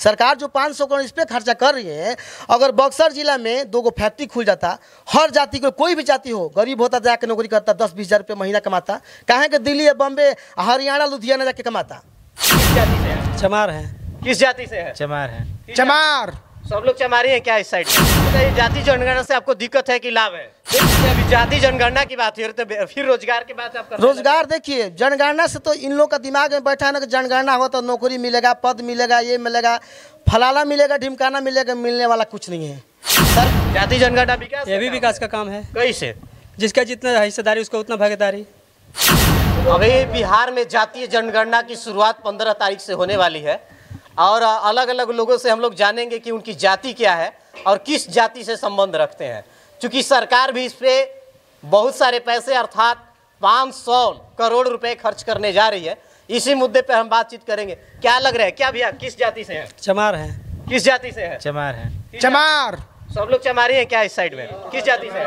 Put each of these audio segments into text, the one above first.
सरकार जो पाँच सौ करोड़ इस पर खर्चा कर रही है अगर बक्सर जिला में दो गो फैक्ट्री खुल जाता हर जाति को कोई भी जाति हो गरीब होता तो जाकर नौकरी करता दस बीस हज़ार रुपये महीना कमाता कहे के दिल्ली या बॉम्बे हरियाणा लुधियाना जाके कमाता किस जाति से है चमार है किस जाति से है चमार है चमार सब लोग चमारी हैं क्या इस साइड तो जाति जनगणना से आपको दिक्कत है कि लाभ है अभी जाति जनगणना की बात हो तो फिर रोजगार की बात आप रोजगार देखिए जनगणना से तो इन लोग का दिमाग में बैठा है ना कि जनगणना हो तो नौकरी मिलेगा पद मिलेगा ये मिलेगा फलाना मिलेगा ढिमकाना मिलेगा मिलने वाला कुछ नहीं है सर जाति जनगणना विकास ये भी विकास का काम है कैसे जिसका जितना हिस्सेदारी उसका उतना भागीदारी अभी बिहार में जातीय जनगणना की शुरुआत पंद्रह तारीख से होने वाली है और अलग अलग लोगों से हम लोग जानेंगे कि उनकी जाति क्या है और किस जाति से संबंध रखते हैं क्योंकि सरकार भी इस पर बहुत सारे पैसे अर्थात 500 करोड़ रुपए खर्च करने जा रही है इसी मुद्दे पर हम बातचीत करेंगे क्या लग रहा है क्या भैया किस जाति से है चमार है किस जाति से है चमार है चमार सब लोग चमारी है क्या इस साइड में किस जाति से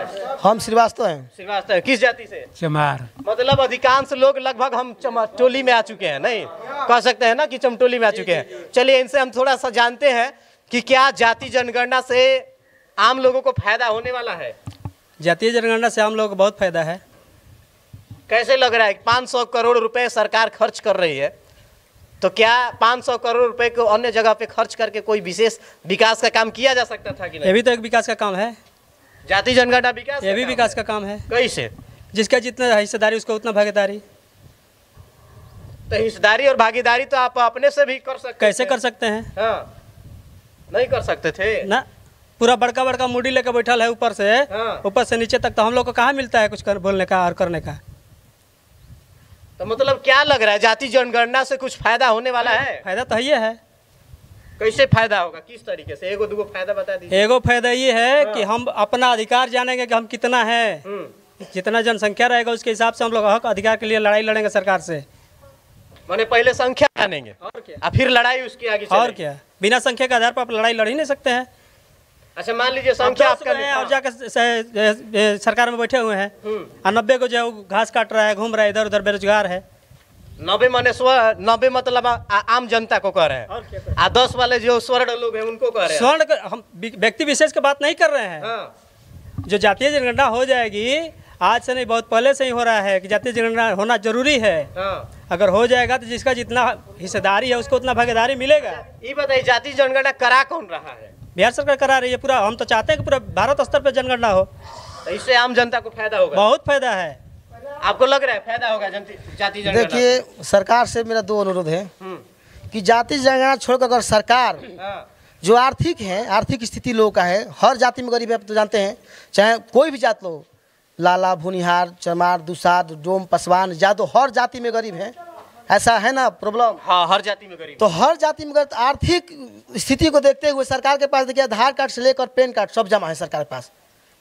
हम श्रीवास्तव हैं श्रीवास्तव है। किस जाति से चमार मतलब अधिकांश लोग लगभग हम चमटोली में आ चुके हैं नहीं कह सकते हैं ना कि चमटोली में आ चुके हैं चलिए इनसे हम थोड़ा सा जानते हैं कि क्या जाति जनगणना से आम लोगों को फायदा होने वाला है जातीय जनगणना से आम लोगों को बहुत फायदा है कैसे लग रहा है पाँच सौ करोड़ रुपए सरकार खर्च कर रही है तो क्या 500 करोड़ रुपए को अन्य जगह पे खर्च करके कोई विशेष विकास का काम किया जा सकता था कि नहीं ये भी तो एक विकास का काम है जाति जनगणना विकास ये भी विकास का काम है कैसे जिसका जितना हिस्सेदारी उसका उतना भागीदारी तो हिस्सेदारी और भागीदारी तो आप अपने से भी कर सकते कैसे कर सकते हैं हाँ नहीं कर सकते थे ना पूरा बड़का बड़का मूडी लेकर बैठा है ऊपर से हाँ। ऊपर से नीचे तक तो हम लोग को कहाँ मिलता है कुछ कर, बोलने का और करने का तो मतलब क्या लग रहा है जाति जनगणना से कुछ फायदा होने वाला है फायदा तो ये है कैसे फायदा होगा किस तरीके से एगो दूगो फायदा बता दीजिए एगो फायदा ये है हाँ। कि हम अपना अधिकार जानेंगे कि हम कितना है हम्म। जितना जनसंख्या रहेगा उसके हिसाब से हम लोग हक अधिकार के लिए लड़ाई लड़ेंगे सरकार से मैंने पहले संख्या जानेंगे और क्या फिर लड़ाई उसकी आगे और क्या बिना संख्या के आधार पर आप लड़ाई लड़ ही नहीं सकते हैं अच्छा मान लीजिए संख्या आपका और जाकर सरकार में बैठे हुए हैं हम्म। और नब्बे को जो है घास काट रहा है घूम रहा है इधर उधर बेरोजगार है नब्बे माने स्व नब्बे मतलब आ, आम जनता को कह रहे हैं आ दस वाले जो स्वर्ण लोग हैं उनको कह रहे हैं स्वर्ण हम व्यक्ति विशेष की बात नहीं कर रहे हैं हाँ। जो जातीय जनगणना हो जाएगी आज से नहीं बहुत पहले से ही हो रहा है कि जातीय जनगणना होना जरूरी है हाँ। अगर हो जाएगा तो जिसका जितना हिस्सेदारी है उसको उतना भागीदारी मिलेगा ये बताइए जातीय जनगणना करा कौन रहा है बिहार सरकार करा रही है पूरा हम तो चाहते हैं कि पूरा भारत स्तर पर जनगणना हो तो इससे आम जनता को फायदा होगा बहुत फायदा है आपको लग रहा है फायदा होगा जाति देखिए सरकार से मेरा दो अनुरोध है हम्म। कि जाति जनगणना छोड़कर अगर सरकार हाँ। जो आर्थिक है आर्थिक स्थिति लोगों का है हर जाति में गरीब है आप तो जानते हैं चाहे कोई भी जात लोग लाला भुनिहार चमार दुसाद डोम पसवान जादो हर जाति में गरीब है ऐसा है ना प्रॉब्लम हाँ हर जाति में गरीब तो हर जाति में आर्थिक स्थिति को देखते हुए सरकार के पास देखिए आधार कार्ड से लेकर पैन कार्ड सब जमा है सरकार के पास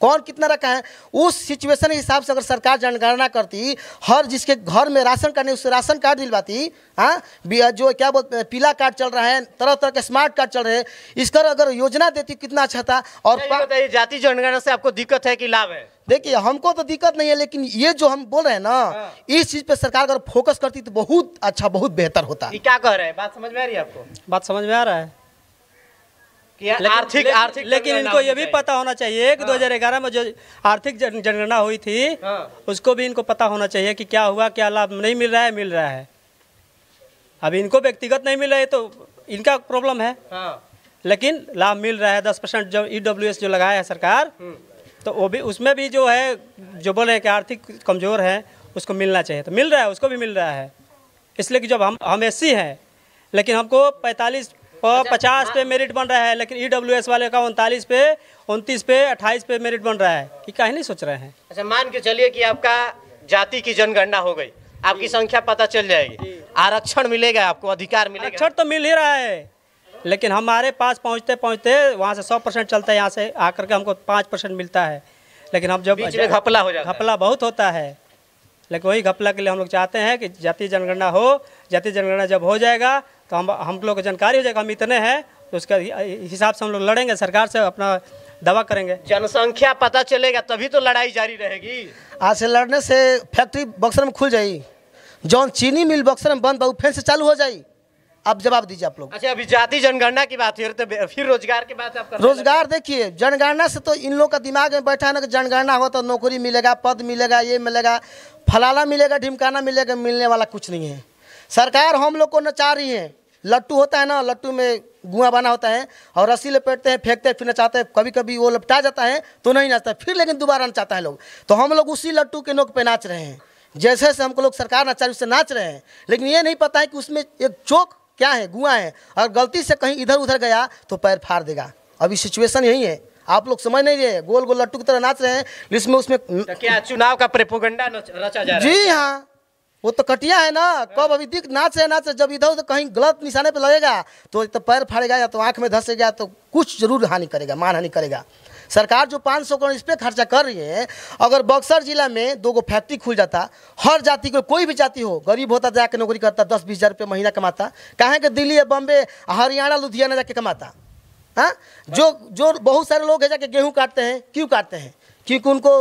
कौन कितना रखा है उस सिचुएशन के हिसाब से अगर सरकार जनगणना करती हर जिसके घर में राशन कार्ड नहीं उससे राशन कार्ड दिलवाती हाँ जो क्या बोलते हैं पीला कार्ड चल रहा है तरह तरह के स्मार्ट कार्ड चल रहे हैं इसका अगर योजना देती कितना अच्छा था और जाति जनगणना से आपको दिक्कत है कि लाभ है देखिए हमको तो दिक्कत नहीं है लेकिन ये जो हम बोल रहे हैं ना हाँ। इस चीज पे सरकार अगर फोकस करती तो बहुत अच्छा बहुत बेहतर होता क्या कह रहे हैं बात समझ में आ रही है आपको बात समझ में आ रहा है आर्थिक आर्थिक लेकिन इनको ये भी पता होना चाहिए कि हाँ। ग्यारह में जो आर्थिक जनगणना हुई थी हाँ। उसको भी इनको पता होना चाहिए कि क्या हुआ क्या लाभ नहीं मिल रहा है मिल रहा है अभी इनको व्यक्तिगत नहीं मिल रहा है तो इनका प्रॉब्लम है हाँ। लेकिन लाभ मिल रहा है दस परसेंट जो ई e जो लगाया है सरकार हम्म। तो वो भी उसमें भी जो है जो बोले कि आर्थिक कमज़ोर है उसको मिलना चाहिए तो मिल रहा है उसको भी मिल रहा है इसलिए कि जब हम हम एस हैं लेकिन हमको पैंतालीस और अच्छा, पचास हाँ। पे मेरिट बन रहा है लेकिन ई e वाले का उनतालीस पे उनतीस पे अट्ठाईस पे मेरिट बन रहा है कि कहीं नहीं सोच रहे हैं अच्छा मान के चलिए कि आपका जाति की जनगणना हो गई आपकी संख्या पता चल जाएगी आरक्षण मिलेगा आपको अधिकार मिलेगा आरक्षण तो मिल ही रहा है लेकिन हमारे पास पहुँचते पहुँचते वहाँ से सौ परसेंट चलता है यहाँ से आकर के हमको पाँच परसेंट मिलता है लेकिन हम जब घपला हो जाए घपला बहुत होता है लेकिन वही घपला के लिए हम लोग चाहते हैं कि जातीय जनगणना हो जातीय जनगणना जब हो जाएगा तो हम हम लोग को जानकारी हो जाएगा हम इतने हैं तो उसका हिसाब से हम लोग लड़ेंगे सरकार से अपना दवा करेंगे जनसंख्या पता चलेगा तभी तो लड़ाई जारी रहेगी आज से लड़ने से फैक्ट्री बक्सर में खुल जाएगी जो चीनी मिल बक्सर में बंद फिर से चालू हो जाएगी आप जवाब दीजिए आप लोग अच्छा अभी जाति जनगणना की बात फिर तो फिर रोजगार की बात आप रोजगार देखिए जनगणना से तो इन लोग का दिमाग में बैठा है ना कि जनगणना हो तो नौकरी मिलेगा पद मिलेगा ये मिलेगा फलाना मिलेगा ढिमकाना मिलेगा मिलने वाला कुछ नहीं है सरकार हम लोग को नचा रही है लट्टू होता है ना लट्टू में गुआ बना होता है और रस्सी लपेटते हैं फेंकते हैं फिर नचाते हैं कभी कभी वो लपटा जाता है तो नहीं नाचता फिर लेकिन दोबारा नचाता है लोग तो हम लोग उसी लट्टू के नोक पे नाच रहे हैं जैसे से हमको लोग सरकार नचा उससे नाच रहे हैं लेकिन ये नहीं पता है कि उसमें एक चौक क्या है गुआ है अगर गलती से कहीं इधर उधर गया तो पैर फाड़ देगा अभी सिचुएशन यही है आप लोग समझ नहीं रहे गोल गोल लट्टू की तरह नाच रहे हैं जिसमें उसमें तो क्या चुनाव का प्रेपोगंडा रचा जा रहा जी हाँ वो तो कटिया है ना हाँ। कब अभी दिख नाच रहे नाच रहे जब इधर उधर कहीं गलत निशाने पे लगेगा तो, तो पैर फाड़ेगा या तो आंख में धसेगा तो कुछ जरूर हानि करेगा मान हानि करेगा सरकार जो पाँच सौ करोड़ इस पर खर्चा कर रही है अगर बक्सर जिला में दो गो फैक्ट्री खुल जाता हर जाति को कोई भी जाति हो गरीब होता जाकर नौकरी करता दस बीस हज़ार रुपये महीना कमाता कहें कि दिल्ली या बॉम्बे हरियाणा लुधियाना जाके कमाता हाँ जो जो बहुत सारे लोग है जाके गेहूँ काटते हैं क्यों काटते हैं क्योंकि उनको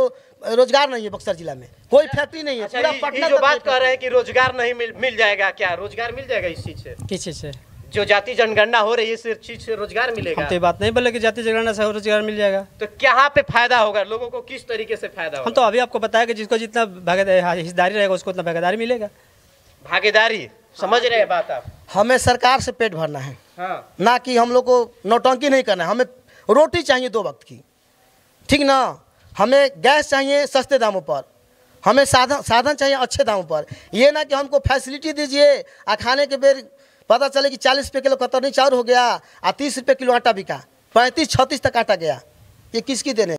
रोजगार नहीं है बक्सर जिला में कोई अच्छा, फैक्ट्री नहीं है अच्छा, पटना जो बात कर रहे हैं कि रोजगार नहीं मिल मिल जाएगा क्या रोजगार मिल जाएगा इस चीज से किस चीज से जो जाति जनगणना हो रही है सिर्फ चीज से रोजगार तो मिलेगा तो बात नहीं बोले कि जाति जनगणना से रोजगार मिल जाएगा तो क्या पे फायदा होगा लोगों को किस तरीके से फायदा होगा हम तो अभी आपको बताया कि जिसको जितना हाँ, हिस्सेदारी रहेगा उसको उतना भागीदारी मिलेगा भागीदारी समझ रहे हैं बात आप हमें सरकार से पेट भरना है हाँ। ना कि हम लोग को नौटंकी नहीं करना है हमें रोटी चाहिए दो वक्त की ठीक ना हमें गैस चाहिए सस्ते दामों पर हमें साधन साधन चाहिए अच्छे दामों पर ये ना कि हमको फैसिलिटी दीजिए आ खाने के बेर पता चले कि चालीस रुपये किलो कतरनी चाउर हो गया और तीस रुपये किलो आटा बिका पैंतीस छत्तीस तक आटा गया ये किसकी देने